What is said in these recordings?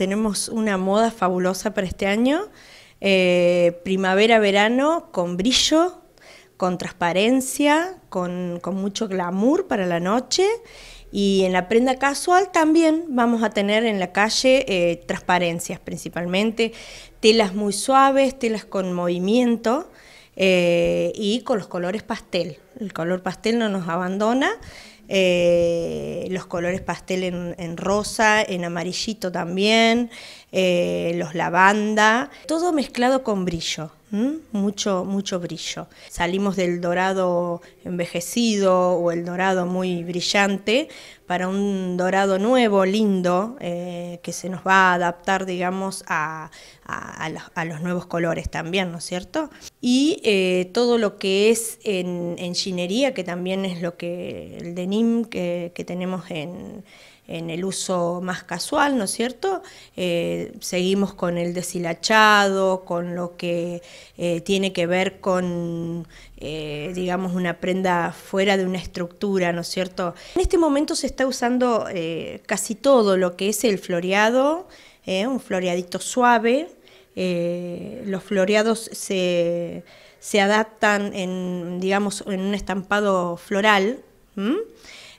tenemos una moda fabulosa para este año. Eh, Primavera-verano con brillo, con transparencia, con, mucho glamour para la noche. Y en la prenda casual también vamos a tener en la calle eh, transparencias principalmente, telas muy suaves, telas con movimiento eh, y con los colores pastel el color pastel no nos abandona. Eh, los colores pastel en, rosa, en amarillito también, eh, los lavanda, todo mezclado con brillo, mucho, mucho brillo. Salimos del dorado envejecido o el dorado muy brillante para un dorado nuevo, lindo, eh, que se nos va a adaptar, digamos, a los nuevos colores también, ¿no es cierto? y eh, todo lo que es en, ingeniería que también es lo que el denim que, tenemos en, en el uso más casual, ¿no es cierto? Eh, seguimos con el deshilachado, con lo que eh, tiene que ver con, digamos, una prenda fuera de una estructura, ¿no es cierto? En este momento se está usando casi todo lo que es el floreado, un floreadito suave, eh, los floreados se, se, adaptan en, digamos, en un estampado floral.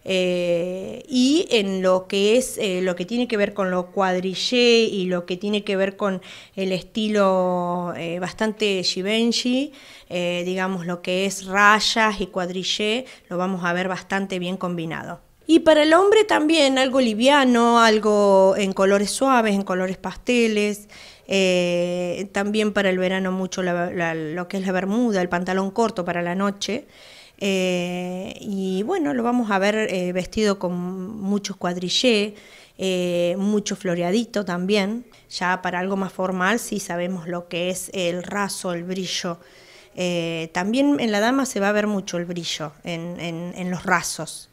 Eh, y en lo que es eh, lo que tiene que ver con lo cuadrillé y lo que tiene que ver con el estilo bastante Givenchy, digamos lo que es rayas y cuadrillé, lo vamos a ver bastante bien combinado. Y para el hombre también algo liviano, algo en colores suaves, en colores pasteles. Eh, también para el verano mucho lo que es la bermuda, el pantalón corto para la noche. Eh, y bueno, lo vamos a ver eh, vestido con muchos cuadrillé, mucho floreadito también. Ya para algo más formal, sí sabemos lo que es el raso, el brillo. también en la dama se va a ver mucho el brillo en los rasos.